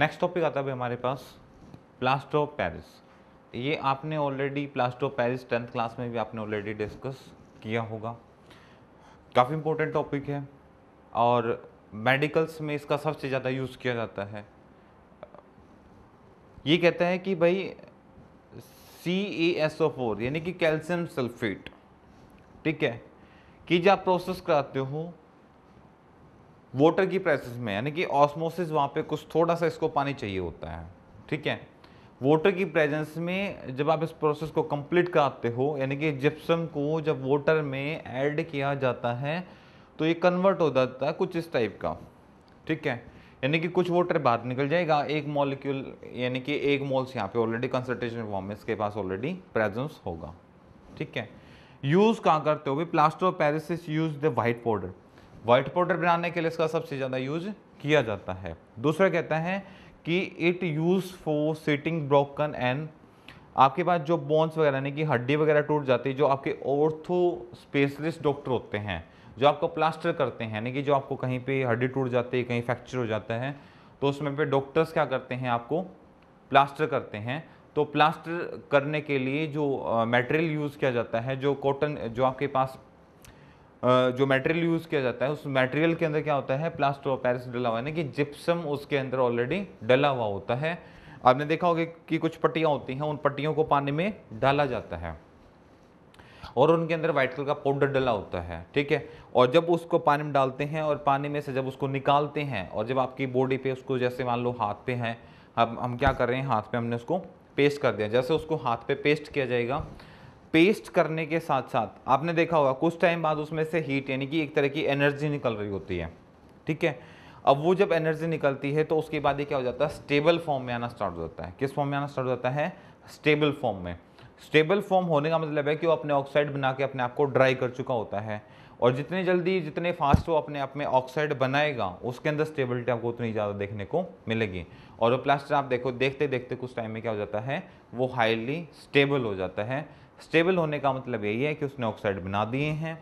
Next topic आता है हमारे पास प्लास्टो पेरिस ये आपने already plaster Paris tenth class में भी आपने ऑलरेडी डिस्कस किया होगा काफ़ी इंपॉर्टेंट टॉपिक है और मेडिकल्स में इसका सबसे ज़्यादा यूज़ किया जाता है ये कहता है कि भाई सी ए एस ओ फोर यानी कि कैल्शियम सल्फेट ठीक है कि जब आप प्रोसेस कराते हो वाटर की प्रेसेस में यानी कि ऑस्मोसिस वहाँ पे कुछ थोड़ा सा इसको पानी चाहिए होता है ठीक है वाटर की प्रेजेंस में जब आप इस प्रोसेस को कंप्लीट कराते हो यानी कि जिप्सम को जब वाटर में ऐड किया जाता है तो ये कन्वर्ट हो जाता है कुछ इस टाइप का ठीक है यानी कि कुछ वाटर बाहर निकल जाएगा एक मॉलिक्यूल यानी कि एक मोल्स यहाँ पे ऑलरेडी कंसल्ट्रेशन फॉर्म में इसके पास ऑलरेडी प्रेजेंस होगा ठीक है यूज़ कहाँ करते हो भाई plaster of use the white powder white powder बनाने के लिए इसका सबसे ज़्यादा यूज किया जाता है दूसरा कहता है कि it use for setting broken and आपके पास जो बोन्स वगैरह यानी कि हड्डी वगैरह टूट जाती है जो आपके ऑर्थो स्पेशलिस्ट डॉक्टर होते हैं जो आपको प्लास्टर करते हैं यानी कि जो आपको कहीं पे हड्डी टूट जाती है कहीं फ्रैक्चर हो जाता है तो उसमें पे डॉक्टर्स क्या करते हैं आपको प्लास्टर करते हैं तो प्लास्टर करने के लिए जो मटेरियल यूज़ किया जाता है जो कॉटन जो आपके पास जो मटेरियल यूज़ किया जाता है उस मटेरियल के अंदर क्या होता है प्लास्टर ऑफ पैरिस डला हुआ यानी कि जिप्सम उसके अंदर ऑलरेडी डला हुआ होता है आपने देखा होगा कि कुछ पट्टियाँ होती हैं उन पट्टियों को पानी में डाला जाता है और उनके अंदर व्हाइट कलर का पाउडर डला होता है ठीक है और जब उसको पानी में डालते हैं और पानी में से जब उसको निकालते हैं और जब आपकी बॉडी पे उसको जैसे मान लो हाथ पे है अब हम क्या कर रहे हैं हाथ पे हमने उसको पेस्ट कर दिया जैसे उसको हाथ पे पेस्ट किया जाएगा पेस्ट करने के साथ साथ आपने देखा होगा कुछ टाइम बाद उसमें से हीट यानी कि एक तरह की एनर्जी निकल रही होती है ठीक है अब वो जब एनर्जी निकलती है तो उसके बाद ये क्या हो जाता है स्टेबल फॉर्म में आना स्टार्ट हो जाता है किस फॉर्म में आना स्टार्ट हो जाता है स्टेबल फॉर्म में स्टेबल फॉर्म होने का मतलब है कि वो अपने ऑक्साइड बना के अपने आप को ड्राई कर चुका होता है और जितने जल्दी जितने फास्ट वो अपने आप में ऑक्साइड बनाएगा उसके अंदर स्टेबिलिटी आपको उतनी ज़्यादा देखने को मिलेगी और वो प्लास्टर आप देखो देखते देखते कुछ टाइम में क्या हो जाता है वो हाईली स्टेबल हो जाता है स्टेबल होने का मतलब यही है कि उसने ऑक्साइड बना दिए हैं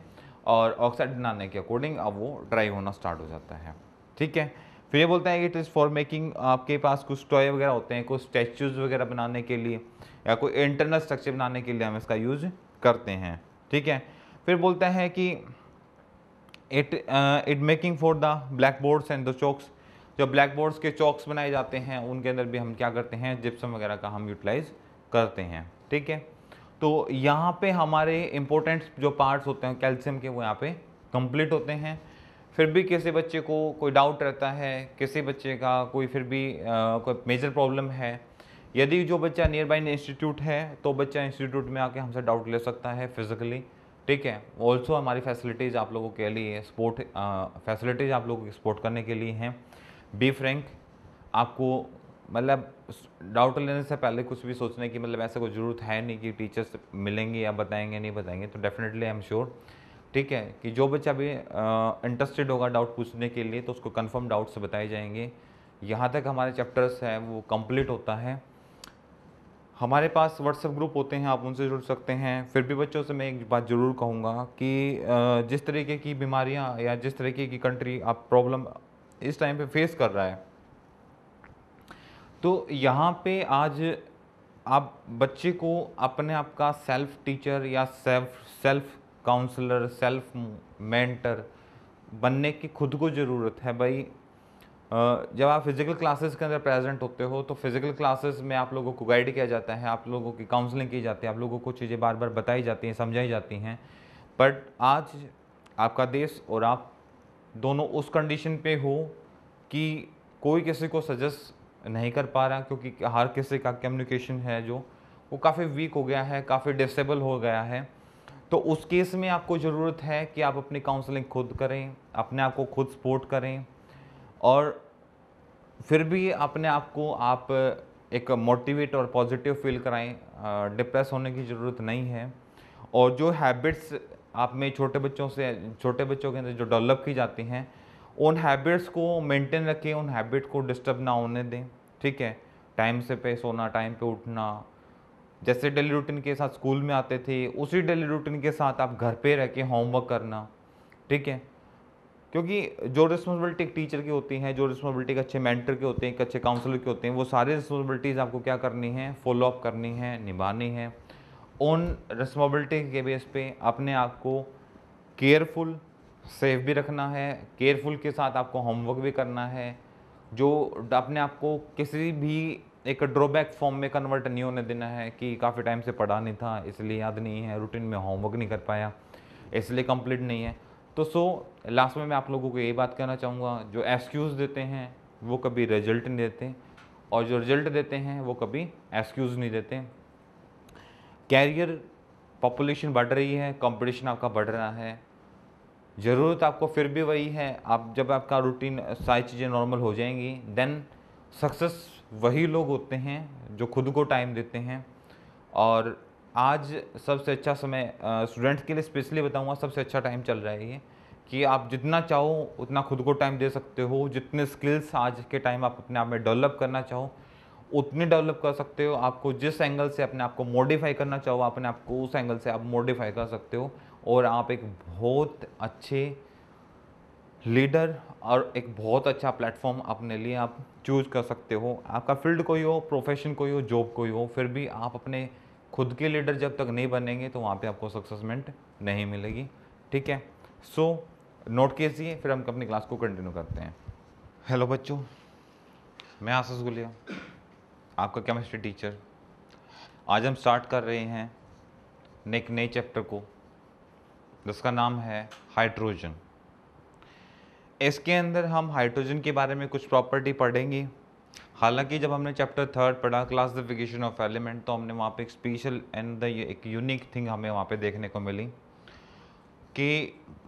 और ऑक्साइड बनाने के अकॉर्डिंग अब वो ड्राई होना स्टार्ट हो जाता है ठीक है फिर ये बोलते हैं इट इज़ फॉर मेकिंग आपके पास कुछ टॉय वगैरह होते हैं कुछ स्टैचूज़ वगैरह बनाने के लिए या कोई इंटरनल स्ट्रक्चर बनाने के लिए हम इसका यूज करते हैं ठीक है फिर बोलता है कि it it making for the black boards and the chalks जो ब्लैक बोर्ड्स के चौक्स बनाए जाते हैं उनके अंदर भी हम क्या करते हैं जिप्सम वगैरह का हम यूटिलाइज़ करते हैं ठीक है तो यहाँ पे हमारे इम्पोर्टेंट जो पार्ट्स होते हैं कैल्शियम के वो यहाँ पे कंप्लीट होते हैं फिर भी किसी बच्चे को कोई डाउट रहता है किसी बच्चे का कोई फिर भी आ, कोई मेजर प्रॉब्लम है यदि जो बच्चा नियर बाई इंस्टीट्यूट है तो बच्चा इंस्टीट्यूट में आके हमसे डाउट ले सकता है फिज़िकली ठीक है ऑल्सो हमारी फैसिलिटीज़ आप लोगों के लिए स्पोर्ट फैसिलिटीज़ आप लोगों को सपोर्ट करने के लिए हैं बी फ्रेंक आपको मतलब डाउट लेने से पहले कुछ भी सोचने की मतलब ऐसा कोई ज़रूरत है नहीं कि टीचर्स मिलेंगे या बताएंगे नहीं बताएंगे तो डेफिनेटली आई एम श्योर ठीक है कि जो बच्चा भी इंटरेस्टेड होगा डाउट पूछने के लिए तो उसको कन्फर्म डाउट्स बताए जाएंगे यहाँ तक हमारे चैप्टर्स हैं वो कम्प्लीट होता है हमारे पास व्हाट्सएप ग्रुप होते हैं आप उनसे जुड़ सकते हैं फिर भी बच्चों से मैं एक बात ज़रूर कहूँगा कि जिस तरीके की बीमारियाँ या जिस तरीके की कंट्री आप प्रॉब्लम इस टाइम पे फेस कर रहा है तो यहाँ पे आज आप बच्चे को अपने आप का सेल्फ टीचर या self self counsellor self mentor बनने की खुद को ज़रूरत है भाई जब आप फिज़िकल क्लासेस के अंदर प्रेजेंट होते हो तो फिज़िकल क्लासेस में आप लोगों को गाइड किया जाता है आप लोगों की काउंसलिंग की जाती है आप लोगों को चीज़ें बार बार बताई जाती हैं समझाई जाती हैं बट आज आपका देश और आप दोनों उस कंडीशन पे हो कि कोई किसी को सजेस्ट नहीं कर पा रहा क्योंकि हर किसी का कम्युनिकेशन है जो वो काफ़ी वीक हो गया है काफ़ी डिसेबल हो गया है तो उस केस में आपको ज़रूरत है कि आप अपनी काउंसलिंग खुद करें अपने आप को खुद सपोर्ट करें और फिर भी अपने आप को आप एक मोटिवेट और पॉजिटिव फील कराएं डिप्रेस होने की ज़रूरत नहीं है और जो हैबिट्स आप में छोटे बच्चों से छोटे बच्चों के अंदर जो डेवलप की जाती हैं उन हैबिट्स को मेंटेन रखें उन हैबिट को डिस्टर्ब ना होने दें ठीक है टाइम से पे सोना टाइम पे उठना जैसे डेली रूटीन के साथ स्कूल में आते थे उसी डेली रूटीन के साथ आप घर पे रह के होमवर्क करना ठीक है क्योंकि जो रिस्पॉन्सिबिलिटी एक टीचर की होती है जो रिस्पॉन्सिबिलिटी एक अच्छे मेंटर के होते हैं एक अच्छे काउंसलर के होते हैं वो सारी रिस्पॉन्सिबिलिटीज़ आपको क्या करनी है फॉलो अप करनी है निभानी है उन रिस्पॉन्सिबिलिटी के बेस पे अपने आप को केयरफुल सेफ भी रखना है केयरफुल के साथ आपको होमवर्क भी करना है जो अपने आप को किसी भी एक ड्रॉबैक फॉर्म में कन्वर्ट नहीं होने देना है कि काफ़ी टाइम से पढ़ा नहीं था इसलिए याद नहीं है रूटीन में होमवर्क नहीं कर पाया इसलिए कंप्लीट नहीं है तो सो लास्ट में मैं आप लोगों को ये बात कहना चाहूँगा जो एक्सक्यूज़ देते हैं वो कभी रिजल्ट नहीं देते और जो रिजल्ट देते हैं वो कभी एक्सक्यूज़ नहीं देते कैरियर पॉपुलेशन बढ़ रही है कंपटीशन आपका बढ़ रहा है ज़रूरत आपको फिर भी वही है आप जब आपका रूटीन सारी चीज़ें नॉर्मल हो जाएंगी देन सक्सेस वही लोग होते हैं जो खुद को टाइम देते हैं और आज सबसे अच्छा समय स्टूडेंट के लिए स्पेशली बताऊंगा सबसे अच्छा टाइम चल रहा है ये कि आप जितना चाहो उतना खुद को टाइम दे सकते हो जितने स्किल्स आज के टाइम आप अपने आप में डेवलप करना चाहो उतने डेवलप कर सकते हो आपको जिस एंगल से अपने आप को मॉडिफाई करना चाहो अपने आप को उस एंगल से आप मॉडिफाई कर सकते हो और आप एक बहुत अच्छे लीडर और एक बहुत अच्छा प्लेटफॉर्म अपने लिए आप चूज़ कर सकते हो आपका फील्ड कोई हो प्रोफेशन कोई हो जॉब कोई हो फिर भी आप अपने खुद के लीडर जब तक नहीं बनेंगे तो वहाँ पे आपको सक्सेसमेंट नहीं मिलेगी ठीक है सो नोट कीजिए फिर हम अपनी क्लास को कंटिन्यू करते हैं हेलो बच्चों मैं आसस गुलिया आपका केमिस्ट्री टीचर आज हम स्टार्ट कर रहे हैं नेक नए चैप्टर को जिसका तो नाम है हाइड्रोजन इसके अंदर हम हाइड्रोजन के बारे में कुछ प्रॉपर्टी पढ़ेंगे हालांकि जब हमने चैप्टर थर्ड पढ़ा क्लासिफिकेशन ऑफ एलिमेंट तो हमने वहाँ पे एक स्पेशल एंड द एक यूनिक थिंग हमें वहाँ पे देखने को मिली कि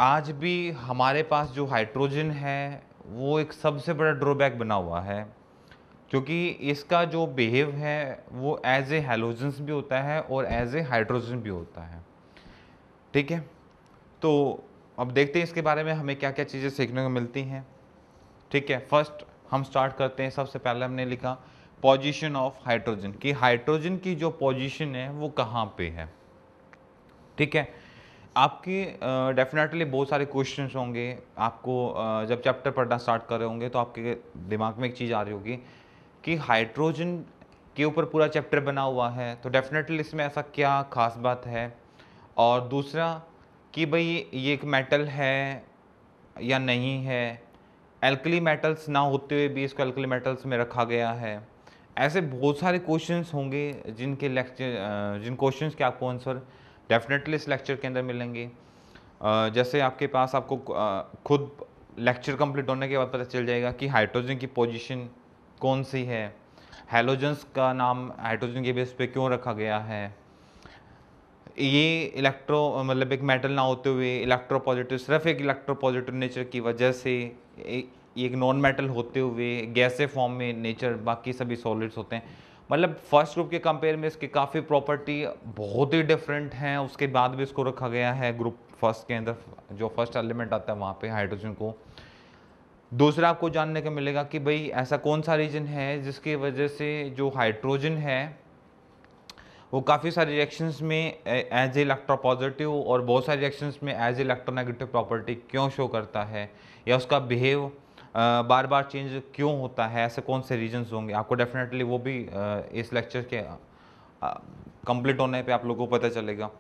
आज भी हमारे पास जो हाइड्रोजन है वो एक सबसे बड़ा ड्रॉबैक बना हुआ है क्योंकि इसका जो बिहेव है वो एज ए हेलोजन्स भी होता है और एज ए हाइड्रोजन भी होता है ठीक है तो अब देखते हैं इसके बारे में हमें क्या क्या चीज़ें सीखने को मिलती हैं ठीक है फर्स्ट हम स्टार्ट करते हैं सबसे पहले हमने लिखा पोजीशन ऑफ हाइड्रोजन कि हाइड्रोजन की जो पोजीशन है वो कहाँ पे है ठीक है आपके डेफिनेटली बहुत सारे क्वेश्चंस होंगे आपको जब चैप्टर पढ़ना स्टार्ट कर रहे होंगे तो आपके दिमाग में एक चीज़ आ रही होगी कि हाइड्रोजन के ऊपर पूरा चैप्टर बना हुआ है तो डेफिनेटली इसमें ऐसा क्या खास बात है और दूसरा कि भाई ये एक मेटल है या नहीं है एल्कली मेटल्स ना होते हुए भी इसको एल्कली मेटल्स में रखा गया है ऐसे बहुत सारे क्वेश्चंस होंगे जिनके लेक्चर जिन क्वेश्चंस के आपको आंसर डेफिनेटली इस लेक्चर के अंदर मिलेंगे जैसे आपके पास आपको खुद लेक्चर कंप्लीट होने के बाद पता चल जाएगा कि हाइड्रोजन की पोजीशन कौन सी है हेलोजन्स का नाम हाइड्रोजन के बेस पे क्यों रखा गया है ये इलेक्ट्रो मतलब एक मेटल ना होते हुए इलेक्ट्रोपॉजिटिव सिर्फ एक इलेक्ट्रोपॉजिटिव नेचर की वजह से ये एक नॉन मेटल होते हुए गैसे फॉर्म में नेचर बाकी सभी सॉलिड्स होते हैं मतलब फर्स्ट ग्रुप के कंपेयर में इसकी काफ़ी प्रॉपर्टी बहुत ही डिफरेंट हैं उसके बाद भी इसको रखा गया है ग्रुप फर्स्ट के अंदर जो फर्स्ट एलिमेंट आता है वहाँ पे हाइड्रोजन को दूसरा आपको जानने को मिलेगा कि भाई ऐसा कौन सा रीजन है जिसकी वजह से जो हाइड्रोजन है वो काफ़ी सारे रिएक्शंस में एज ए इलेक्ट्रोपॉजिटिव और बहुत सारे रिएक्शंस में एज ए इलेक्ट्रोनेगेटिव प्रॉपर्टी क्यों शो करता है या उसका बिहेव बार बार चेंज क्यों होता है ऐसे कौन से रीजंस होंगे आपको डेफिनेटली वो भी इस लेक्चर के कंप्लीट होने पे आप लोगों को पता चलेगा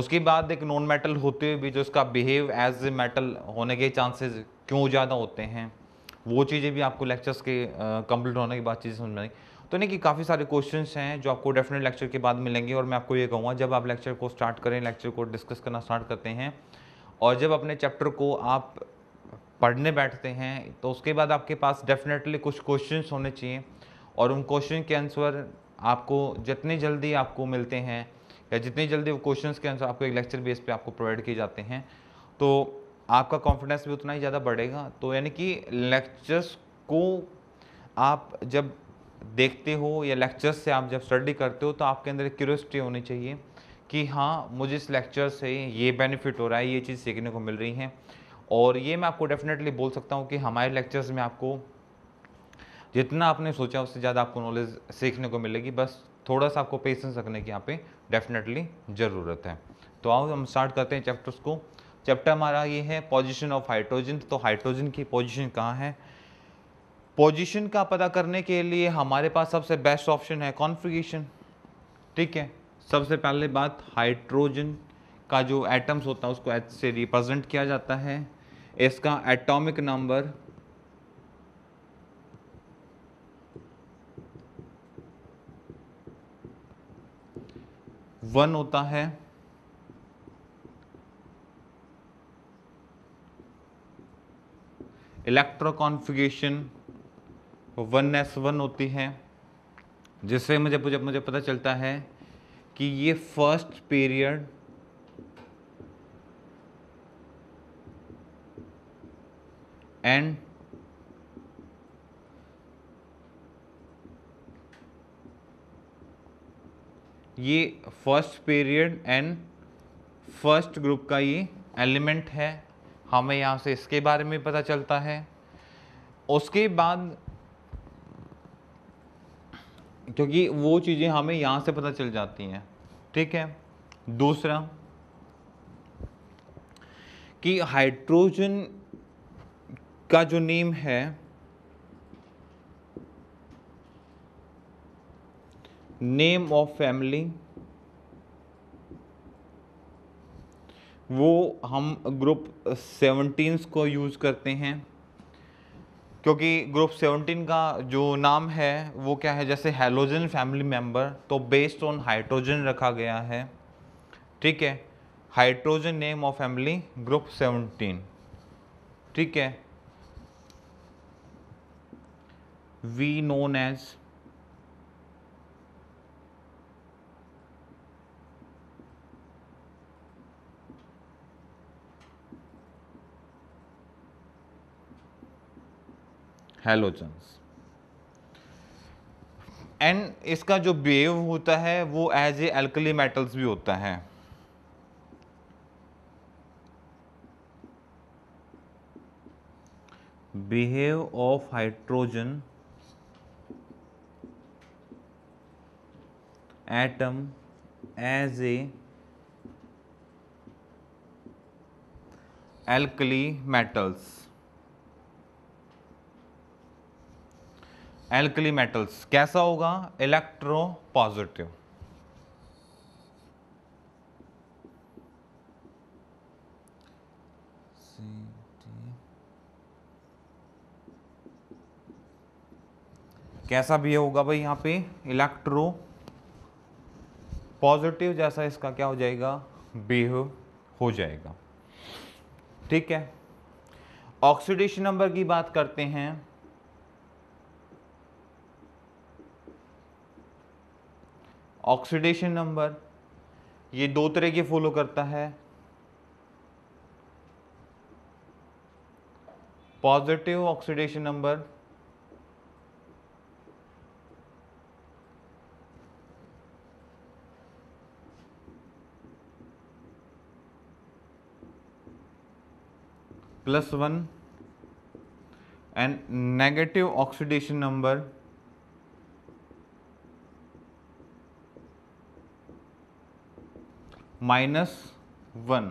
उसके बाद एक नॉन मेटल होते हुए भी जो उसका बिहेव एज ए मेटल होने के चांसेस क्यों ज़्यादा होते हैं वो चीज़ें भी आपको लेक्चर्स के कंप्लीट होने के बाद चीज़ें समझ में आएंगी तो नहीं कि काफ़ी सारे क्वेश्चंस हैं जो आपको डेफिनेट लेक्चर के बाद मिलेंगे और मैं आपको ये कहूँगा जब आप लेक्चर को स्टार्ट करें लेक्चर को डिस्कस करना स्टार्ट करते हैं और जब अपने चैप्टर को आप पढ़ने बैठते हैं तो उसके बाद आपके पास डेफिनेटली कुछ क्वेश्चन होने चाहिए और उन क्वेश्चन के आंसर आपको जितनी जल्दी आपको मिलते हैं या जितनी जल्दी वो क्वेश्चन के आंसर आपको एक लेक्चर बेस पर आपको प्रोवाइड किए जाते हैं तो आपका कॉन्फिडेंस भी उतना ही ज़्यादा बढ़ेगा तो यानी कि लेक्चर्स को आप जब देखते हो या लेक्चर्स से आप जब स्टडी करते हो तो आपके अंदर एक क्यूरियसिटी होनी चाहिए कि हाँ मुझे इस लेक्चर से ये बेनिफिट हो रहा है ये चीज़ सीखने को मिल रही है और ये मैं आपको डेफिनेटली बोल सकता हूँ कि हमारे लेक्चर्स में आपको जितना आपने सोचा उससे ज़्यादा आपको नॉलेज सीखने को मिलेगी बस थोड़ा सा आपको पेशेंस रखने की यहाँ पे डेफिनेटली ज़रूरत है तो आओ हम स्टार्ट करते हैं चैप्टर्स को चैप्टर हमारा ये है पोजीशन ऑफ हाइड्रोजन तो हाइड्रोजन की पोजीशन कहाँ है पोजीशन का पता करने के लिए हमारे पास सबसे बेस्ट ऑप्शन है कॉन्फ़िगरेशन ठीक है सबसे पहले बात हाइड्रोजन का जो एटम्स होता है उसको एच से रिप्रेजेंट किया जाता है इसका एटॉमिक नंबर वन होता है electro configuration one s one होती है जिससे मुझे मुझे मुझे पता चलता है कि ये फर्स्ट पीरियड एंड ये first period and first group का ये एलिमेंट है हमें यहाँ से इसके बारे में पता चलता है उसके बाद क्योंकि वो चीज़ें हमें यहाँ से पता चल जाती हैं ठीक है दूसरा कि हाइड्रोजन का जो नेम है नेम ऑफ फैमिली वो हम ग्रुप सेवनटीन्स को यूज़ करते हैं क्योंकि ग्रुप 17 का जो नाम है वो क्या है जैसे हेलोजन फैमिली मेम्बर तो बेस्ड ऑन हाइड्रोजन रखा गया है ठीक है hydrogen name of family group 17 ठीक है we known as halogens and इसका जो बिहेव होता है वो एज ए एल्कली मेटल्स भी होता है behave of hydrogen atom as a alkali metals alkali metals कैसा होगा इलेक्ट्रो पॉजिटिव कैसा भी होगा भाई यहां पे इलेक्ट्रो पॉजिटिव जैसा इसका क्या हो जाएगा बेह हो जाएगा ठीक है ऑक्सीडेशन नंबर की बात करते हैं ऑक्सीडेशन नंबर ये दो तरह के फॉलो करता है positive oxidation number plus one and negative oxidation number minus one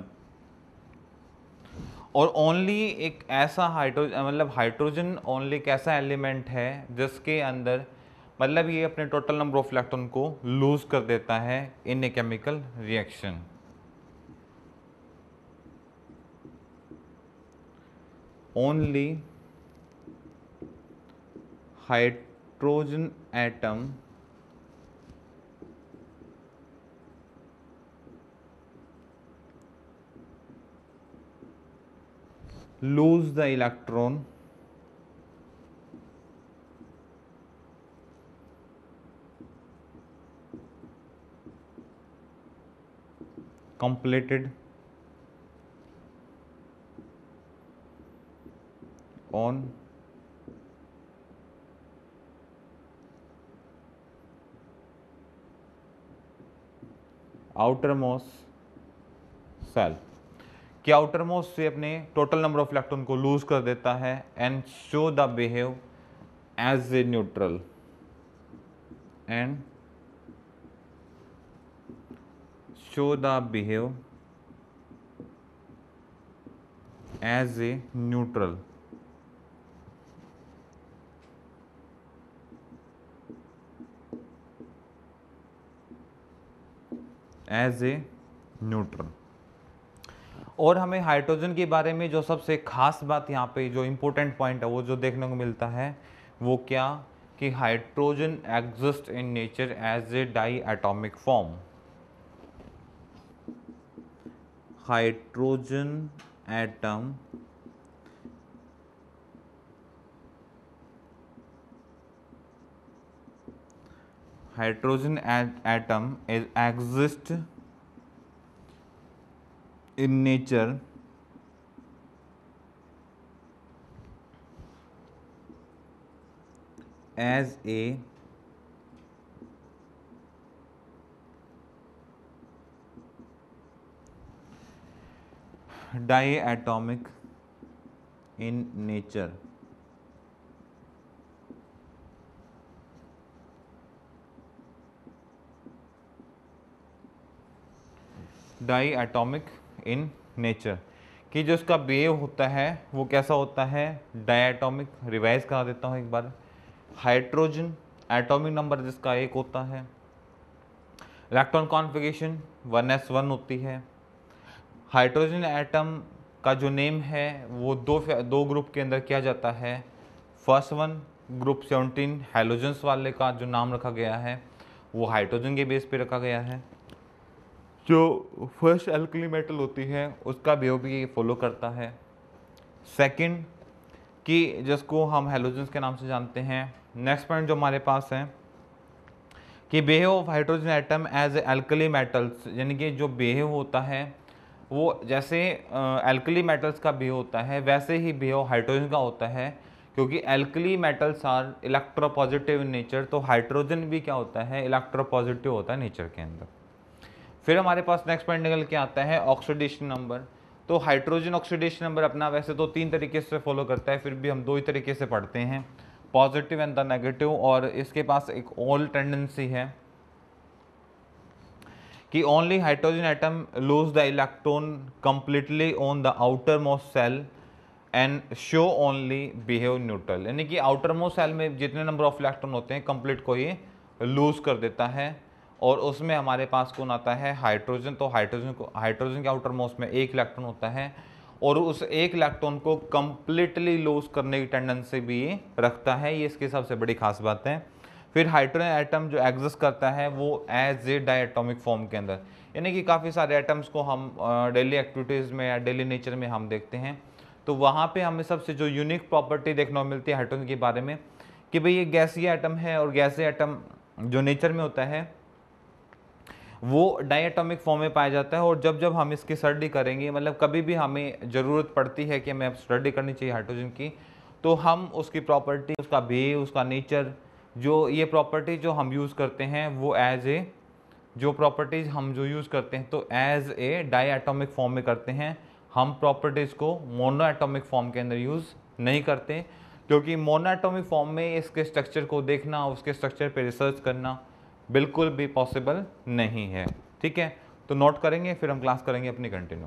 और ओनली एक ऐसा हाइड्रोजन मतलब हाइड्रोजन ओनली एक ऐसा एलिमेंट है जिसके अंदर मतलब ये अपने टोटल नंबर ऑफ इलेक्ट्रॉन को लूज कर देता है in a chemical reaction only hydrogen atom lose the electron completed on outermost cell कि आउटर मोस्ट से अपने टोटल नंबर ऑफ इलेक्ट्रॉन को लूज कर देता है and show the behave as a neutral and show the behave as a neutral as a neutral और हमें hydrogen के बारे में जो सबसे खास बात यहाँ पे जो इम्पोर्टेंट पॉइंट है वो जो देखने को मिलता है वो क्या कि hydrogen exist in nature as a diatomic form hydrogen atom hydrogen atom exist in nature as a diatomic in nature. Diatomic in nature कि जो इसका बिहेव होता है वो कैसा होता है डायटोमिक रिवाइज करा देता हूँ एक बार हाइड्रोजन एटॉमिक नंबर जिसका एक होता है electron configuration one s one होती है हाइड्रोजन एटम का जो नेम है वो दो दो ग्रुप के अंदर किया जाता है first one group seventeen halogens वाले का जो नाम रखा गया है वो हाइड्रोजन के बेस पे रखा गया है जो फर्स्ट अल्कली मेटल होती है उसका बिहेवियर भी फॉलो करता है सेकंड कि जिसको हम हेलोजन्स के नाम से जानते हैं नेक्स्ट पॉइंट जो हमारे पास है कि behave of hydrogen atom as alkali metals यानी कि जो बेहेव होता है वो जैसे एल्कली मेटल्स का बेहेव होता है वैसे ही बेहेव हाइड्रोजन का होता है क्योंकि alkali metals are electropositive nature तो हाइड्रोजन भी क्या होता है इलेक्ट्रोपॉजिटिव होता है नेचर के अंदर फिर हमारे पास नेक्स्ट पॉइंट निकल के आता है ऑक्सीडेशन नंबर तो हाइड्रोजन ऑक्सीडेशन नंबर अपना वैसे तो तीन तरीके से फॉलो करता है फिर भी हम दो ही तरीके से पढ़ते हैं पॉजिटिव एंड द नेगेटिव और इसके पास एक ऑल टेंडेंसी है कि only hydrogen atom lose the electron completely on the outermost shell and show only behave neutral यानी कि आउटर मोस्ट सेल में जितने नंबर ऑफ इलेक्ट्रॉन होते हैं कंप्लीट को ये लूज कर देता है और उसमें हमारे पास कौन आता है हाइड्रोजन तो हाइड्रोजन को हाइड्रोजन के आउटर मोस्ट में एक इलेक्ट्रॉन होता है और उस एक इलेक्ट्रॉन को कम्प्लीटली लूज करने की टेंडेंसी भी रखता है ये इसकी सबसे बड़ी खास बात है फिर हाइड्रोजन आइटम जो एग्जिस्ट करता है वो एज ए डाइटोमिक फॉर्म के अंदर यानी कि काफ़ी सारे आइटम्स को हम डेली एक्टिविटीज़ में या डेली नेचर में हम देखते हैं तो वहाँ पे हमें सबसे जो यूनिक प्रॉपर्टी देखने को मिलती है हाइड्रोजन के बारे में कि भाई ये गैसीय आइटम है और गैसीय आइटम जो नेचर में होता है वो डाइएटॉमिक फॉर्म में पाया जाता है और जब जब हम इसकी स्टडी करेंगे मतलब कभी भी हमें ज़रूरत पड़ती है कि हमें स्टडी करनी चाहिए हाइड्रोजन की तो हम उसकी प्रॉपर्टी उसका बे उसका नेचर जो ये प्रॉपर्टी जो हम यूज़ करते हैं वो एज ए जो प्रॉपर्टीज़ हम जो यूज़ करते हैं तो एज ए डाई फॉर्म में करते हैं हम प्रॉपर्टीज़ को मोनो एटोमिक फॉर्म के अंदर यूज़ नहीं करते क्योंकि मोनो एटोमिक फॉर्म में इसके स्ट्रक्चर को देखना उसके स्ट्रक्चर पर रिसर्च करना बिल्कुल भी पॉसिबल नहीं है ठीक है तो नोट करेंगे फिर हम क्लास करेंगे अपनी कंटिन्यू